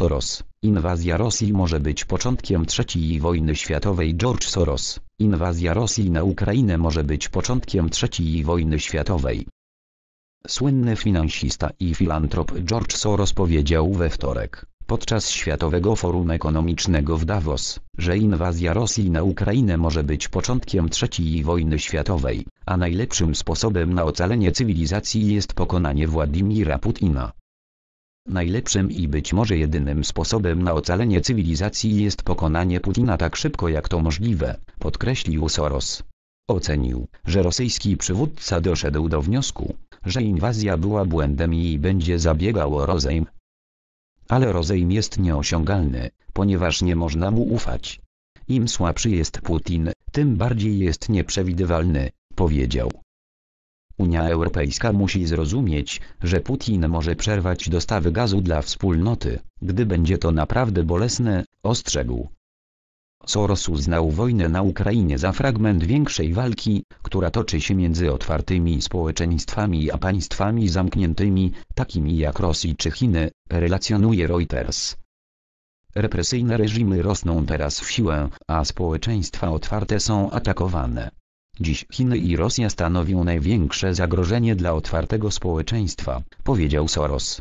Soros. Inwazja Rosji może być początkiem III wojny światowej George Soros. Inwazja Rosji na Ukrainę może być początkiem III wojny światowej. Słynny finansista i filantrop George Soros powiedział we wtorek, podczas Światowego Forum Ekonomicznego w Davos, że inwazja Rosji na Ukrainę może być początkiem III wojny światowej, a najlepszym sposobem na ocalenie cywilizacji jest pokonanie Władimira Putina. Najlepszym i być może jedynym sposobem na ocalenie cywilizacji jest pokonanie Putina tak szybko jak to możliwe, podkreślił Soros. Ocenił, że rosyjski przywódca doszedł do wniosku, że inwazja była błędem i będzie zabiegał o rozejm. Ale rozejm jest nieosiągalny, ponieważ nie można mu ufać. Im słabszy jest Putin, tym bardziej jest nieprzewidywalny, powiedział. Unia Europejska musi zrozumieć, że Putin może przerwać dostawy gazu dla wspólnoty, gdy będzie to naprawdę bolesne, ostrzegł. Soros uznał wojnę na Ukrainie za fragment większej walki, która toczy się między otwartymi społeczeństwami a państwami zamkniętymi, takimi jak Rosji czy Chiny, relacjonuje Reuters. Represyjne reżimy rosną teraz w siłę, a społeczeństwa otwarte są atakowane. Dziś Chiny i Rosja stanowią największe zagrożenie dla otwartego społeczeństwa, powiedział Soros.